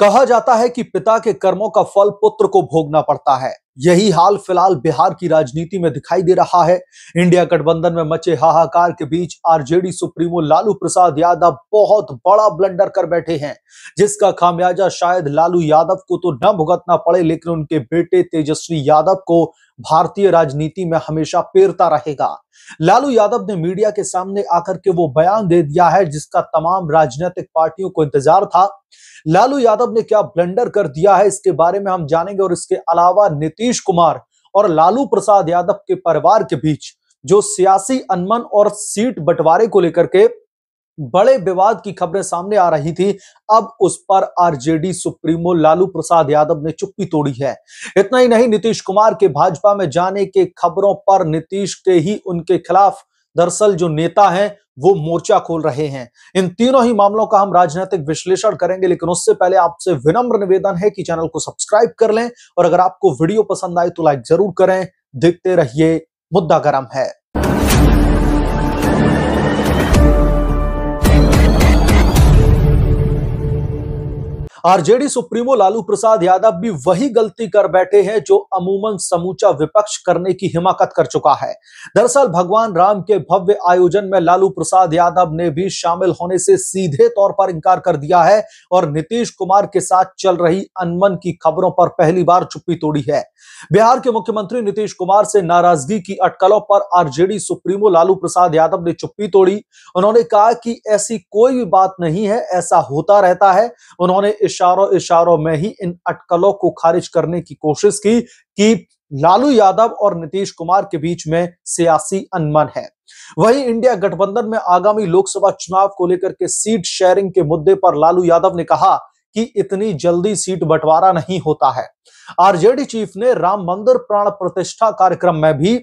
कहा जाता है कि पिता के कर्मों का फल पुत्र को भोगना पड़ता है यही हाल फिलहाल बिहार की राजनीति में दिखाई दे रहा है इंडिया गठबंधन में मचे हाहाकार के बीच आरजेडी सुप्रीमो लालू प्रसाद यादव बहुत बड़ा ब्लंडर कर बैठे हैं जिसका खामियाजा शायद लालू यादव को तो न भुगतना पड़े लेकिन उनके बेटे तेजस्वी यादव को भारतीय राजनीति में हमेशा पेरता रहेगा लालू यादव ने मीडिया के सामने आकर के वो बयान दे दिया है जिसका तमाम राजनीतिक पार्टियों को इंतजार था लालू यादव ने क्या ब्लंडर कर दिया है इसके बारे में हम जानेंगे और इसके अलावा नीतीश कुमार और लालू प्रसाद यादव के परिवार के बीच जो सियासी अनमन और सीट बंटवारे को लेकर के बड़े विवाद की खबरें सामने आ रही थी अब उस पर आरजेडी सुप्रीमो लालू प्रसाद यादव ने चुप्पी तोड़ी है इतना ही नहीं नीतीश कुमार के भाजपा में जाने के खबरों पर नीतीश के ही उनके खिलाफ दरअसल जो नेता हैं वो मोर्चा खोल रहे हैं इन तीनों ही मामलों का हम राजनीतिक विश्लेषण करेंगे लेकिन उससे पहले आपसे विनम्र निवेदन है कि चैनल को सब्सक्राइब कर लें और अगर आपको वीडियो पसंद आए तो लाइक जरूर करें देखते रहिए मुद्दा गर्म है आरजेडी सुप्रीमो लालू प्रसाद यादव भी वही गलती कर बैठे हैं जो अमूमन समूचा विपक्ष करने की हिमाकत कर चुका है दरअसल भगवान राम के भव्य आयोजन में लालू प्रसाद यादव ने भी शामिल होने से सीधे तौर पर इंकार कर दिया है और नीतीश कुमार के साथ चल रही अनमन की खबरों पर पहली बार चुप्पी तोड़ी है बिहार के मुख्यमंत्री नीतीश कुमार से नाराजगी की अटकलों पर आरजेडी सुप्रीमो लालू प्रसाद यादव ने चुप्पी तोड़ी उन्होंने कहा कि ऐसी कोई भी बात नहीं है ऐसा होता रहता है उन्होंने इस इशारों इशारों में ही इन अटकलों को खारिज करने की कोशिश की कि लालू यादव और नीतीश कुमार के बीच में सियासी अनमन है वहीं इंडिया गठबंधन में आगामी लोकसभा चुनाव को लेकर के सीट शेयरिंग के मुद्दे पर लालू यादव ने कहा कि इतनी जल्दी सीट बंटवारा नहीं होता है आरजेडी चीफ ने राम मंदिर प्राण प्रतिष्ठा कार्यक्रम में भी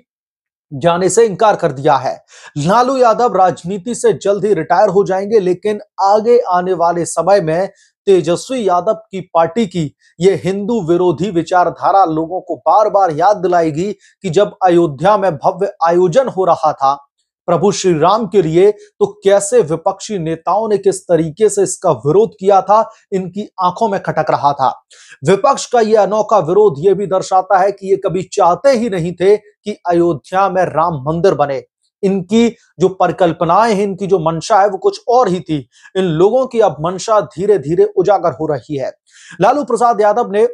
जाने से इंकार कर दिया है लालू यादव राजनीति से जल्द ही रिटायर हो जाएंगे लेकिन आगे आने वाले समय में तेजस्वी यादव की पार्टी की ये हिंदू विरोधी विचारधारा लोगों को बार बार याद दिलाएगी कि जब अयोध्या में भव्य आयोजन हो रहा था प्रभु श्री राम के लिए तो कैसे विपक्षी नेताओं ने किस तरीके से इसका विरोध किया था इनकी आंखों में खटक रहा था विपक्ष का यह अनोखा विरोध यह भी दर्शाता है कि ये कभी चाहते ही नहीं थे कि अयोध्या में राम मंदिर बने इनकी जो परिकल्पनाएं हैं इनकी जो मंशा है वो कुछ और ही थी इन लोगों की अब मंशा धीरे धीरे उजागर हो रही है लालू प्रसाद यादव ने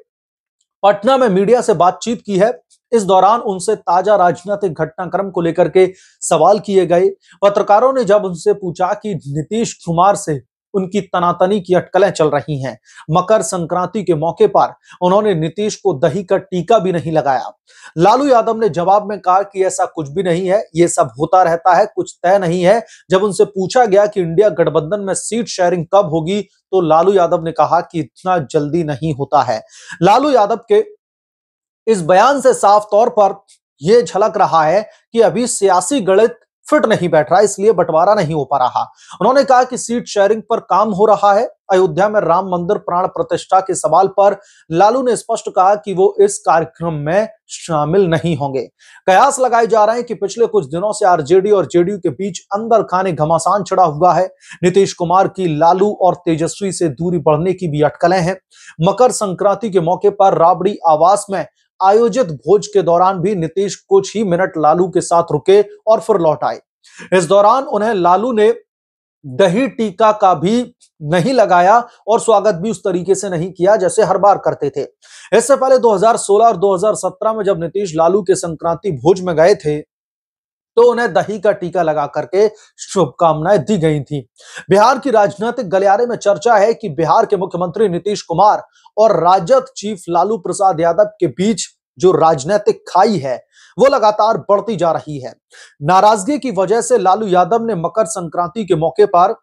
पटना में मीडिया से बातचीत की है इस दौरान उनसे ताजा राजनीतिक घटनाक्रम को लेकर के सवाल किए गए पत्रकारों ने जब उनसे पूछा कि नीतीश कुमार से उनकी तनातनी की अटकलें चल रही हैं मकर संक्रांति के मौके पर उन्होंने नीतीश को दही का टीका भी नहीं लगाया लालू यादव ने जवाब में कहा कि ऐसा कुछ भी नहीं है ये सब होता रहता है कुछ तय नहीं है जब उनसे पूछा गया कि इंडिया गठबंधन में सीट शेयरिंग कब होगी तो लालू यादव ने कहा कि इतना जल्दी नहीं होता है लालू यादव के इस बयान से साफ तौर पर यह झलक रहा है कि अभी सियासी गणित फिट नहीं बैठ रहा इसलिए बंटवारा नहीं हो पा रहा उन्होंने कहा कि सीट शेयरिंग पर काम हो रहा है अयोध्या में राम मंदिर प्राण प्रतिष्ठा के सवाल पर लालू ने स्पष्ट कहा कि वो इस कार्यक्रम में शामिल नहीं होंगे कयास लगाए जा रहे हैं कि पिछले कुछ दिनों से आरजेडी और जेडीयू के बीच अंदर खाने घमासान चढ़ा हुआ है नीतीश कुमार की लालू और तेजस्वी से दूरी बढ़ने की भी अटकलें हैं मकर संक्रांति के मौके पर राबड़ी आवास में आयोजित भोज के दौरान भी नीतीश कुछ ही मिनट लालू के साथ रुके और फिर लौट आए इस दौरान उन्हें लालू ने दही टीका का भी नहीं लगाया और स्वागत भी उस तरीके से नहीं किया जैसे हर बार करते थे इससे पहले 2016 और 2017 में जब नीतीश लालू के संक्रांति भोज में गए थे तो उन्हें दही का टीका लगा करके शुभकामनाएं दी गई थी बिहार की राजनीतिक गलियारे में चर्चा है कि बिहार के मुख्यमंत्री नीतीश कुमार और राजद चीफ लालू प्रसाद यादव के बीच जो राजनीतिक खाई है वो लगातार बढ़ती जा रही है नाराजगी की वजह से लालू यादव ने मकर संक्रांति के मौके पर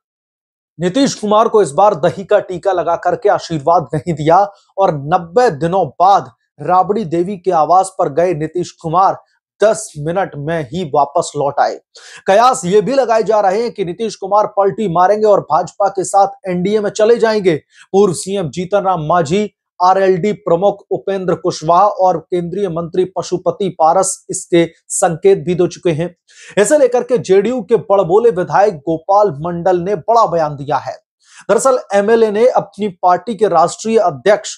नीतीश कुमार को इस बार दही का टीका लगा करके आशीर्वाद नहीं दिया और 90 दिनों बाद राबड़ी देवी के आवास पर गए नीतीश कुमार दस मिनट में ही वापस लौट आए कयास ये भी लगाए जा रहे हैं कि नीतीश कुमार पलटी मारेंगे और भाजपा के साथ एनडीए में चले जाएंगे पूर्व सीएम जीतन राम मांझी आरएलडी प्रमुख उपेंद्र कुशवाहा और केंद्रीय मंत्री पशुपति पारस इसके संकेत भी दे चुके हैं इसे लेकर के जेडीयू के बड़बोले विधायक गोपाल मंडल ने बड़ा बयान दिया है दरअसल एमएलए ने अपनी पार्टी के राष्ट्रीय अध्यक्ष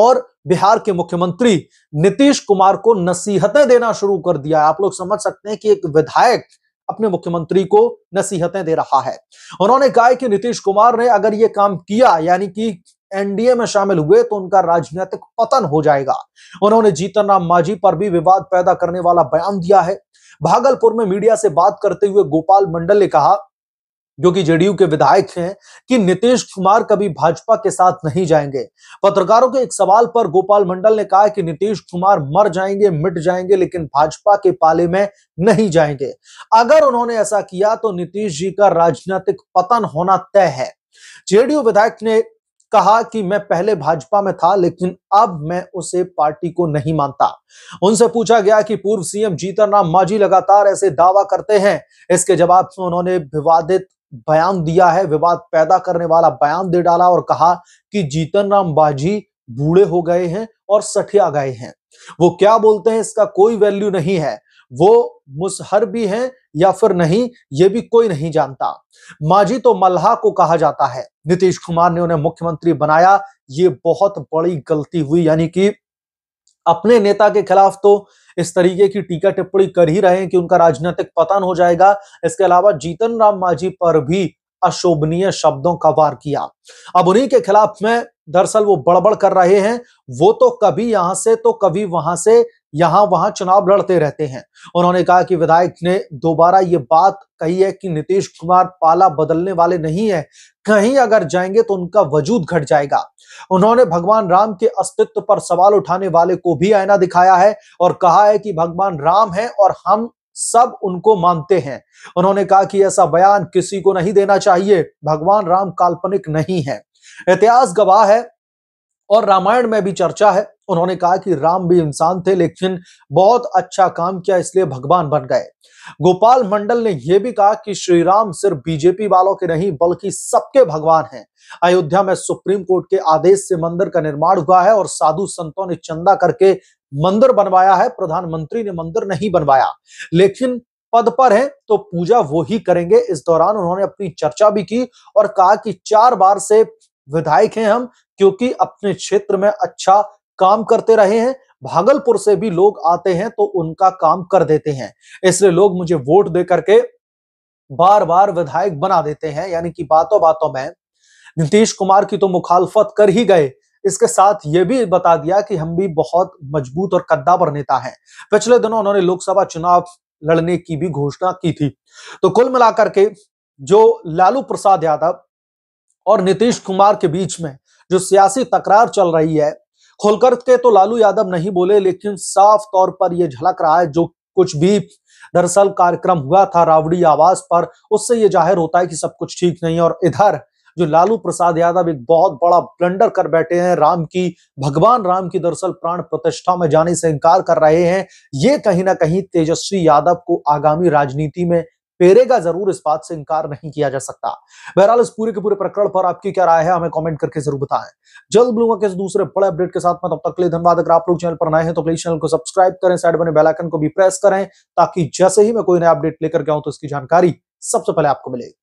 और बिहार के मुख्यमंत्री नीतीश कुमार को नसीहतें देना शुरू कर दिया आप लोग समझ सकते हैं कि एक विधायक अपने मुख्यमंत्री को नसीहतें दे रहा है उन्होंने कहा कि नीतीश कुमार ने अगर ये काम किया यानी कि एनडीए में शामिल हुए तो उनका राजनीतिक पतन हो जाएगा उन्होंने जीतन राम मांझी पर भी विवाद पैदा करने वाला बयान दिया है भागलपुर में मीडिया से बात करते हुए गोपाल मंडल ने कहा जो कि जेडीयू के विधायक हैं कि नीतीश कुमार कभी भाजपा के साथ नहीं जाएंगे पत्रकारों के एक सवाल पर गोपाल मंडल ने कहा कि नीतीश कुमार मर जाएंगे मिट जाएंगे लेकिन भाजपा के पाले में नहीं जाएंगे अगर उन्होंने ऐसा किया तो नीतीश जी का राजनीतिक पतन होना तय है जेडीयू विधायक ने कहा कि मैं पहले भाजपा में था लेकिन अब मैं उसे पार्टी को नहीं मानता उनसे पूछा गया कि पूर्व सीएम जीतन राम मांझी लगातार ऐसे दावा करते हैं इसके जवाब से उन्होंने विवादित बयान दिया है विवाद पैदा करने वाला बयान दे डाला और कहा कि जीतन राम बाजी बूढ़े हो गए हैं और सठिया गए हैं वो क्या बोलते हैं इसका कोई वैल्यू नहीं है वो मुसहर भी हैं या फिर नहीं ये भी कोई नहीं जानता माजी तो मल्हा को कहा जाता है नीतीश कुमार ने उन्हें मुख्यमंत्री बनाया ये बहुत बड़ी गलती हुई यानी कि अपने नेता के खिलाफ तो इस तरीके की टीका टिप्पणी कर ही रहे हैं कि उनका राजनीतिक पतन हो जाएगा इसके अलावा जीतन राम मांझी पर भी अशोभनीय शब्दों का वार किया अब उन्हीं के खिलाफ में दरअसल वो बड़बड़ कर रहे हैं वो तो कभी यहां से तो कभी वहां से यहां वहां चुनाव लड़ते रहते हैं उन्होंने कहा कि विधायक ने दोबारा ये बात कही है कि नीतीश कुमार पाला बदलने वाले नहीं है कहीं अगर जाएंगे तो उनका वजूद घट जाएगा उन्होंने भगवान राम के अस्तित्व पर सवाल उठाने वाले को भी आईना दिखाया है और कहा है कि भगवान राम है और हम सब उनको मानते हैं उन्होंने कहा कि ऐसा बयान किसी को नहीं देना चाहिए भगवान राम काल्पनिक नहीं है इतिहास गवाह है और रामायण में भी चर्चा है उन्होंने कहा कि राम भी इंसान थे लेकिन बहुत अच्छा काम किया इसलिए भगवान बन गए गोपाल मंडल ने यह भी कहा कि श्री राम सिर्फ बीजेपी वालों के नहीं बल्कि सबके भगवान हैं अयोध्या में सुप्रीम कोर्ट के आदेश से मंदिर का निर्माण हुआ है और साधु संतों ने चंदा करके मंदिर बनवाया है प्रधानमंत्री ने मंदिर नहीं बनवाया लेकिन पद पर है तो पूजा वो ही करेंगे इस दौरान उन्होंने अपनी चर्चा भी की और कहा कि चार बार से विधायक हैं हम क्योंकि अपने क्षेत्र में अच्छा काम करते रहे हैं भागलपुर से भी लोग आते हैं तो उनका काम कर देते हैं इसलिए लोग मुझे वोट दे करके बार बार विधायक बना देते हैं यानी कि बातों बातों में नीतीश कुमार की तो मुखालफत कर ही गए इसके साथ ये भी बता दिया कि हम भी बहुत मजबूत और कद्दावर नेता हैं पिछले दिनों उन्होंने लोकसभा चुनाव लड़ने की भी घोषणा की थी तो कुल मिलाकर के जो लालू प्रसाद यादव और नीतीश कुमार के बीच में जो सियासी तकरार चल रही है खुलकर के तो लालू यादव नहीं बोले लेकिन साफ तौर पर यह झलक रहा है जो कुछ भी दरअसल कार्यक्रम हुआ था रावड़ी आवास पर उससे ये जाहिर होता है कि सब कुछ ठीक नहीं और इधर जो लालू प्रसाद यादव एक बहुत बड़ा ब्लंडर कर बैठे हैं राम की भगवान राम की दरअसल प्राण प्रतिष्ठा में जाने से इनकार कर रहे हैं ये कहीं ना कहीं तेजस्वी यादव को आगामी राजनीति में पेरे का जरूर इस बात से इंकार नहीं किया जा सकता बहरहाल इस पूरे के पूरे प्रकरण पर आपकी क्या राय है हमें कमेंट करके जरूर बताएं जल्द मिलूंगा किस दूसरे बड़े अपडेट के साथ में तब तक के लिए धन्यवाद अगर आप लोग चैनल पर नए हैं तो प्लीज चैनल को सब्सक्राइब करें साइड बने बेलाइकन को भी प्रेस करें ताकि जैसे ही मैं कोई नया अपडेट लेकर गया तो इसकी जानकारी सबसे पहले आपको मिलेगी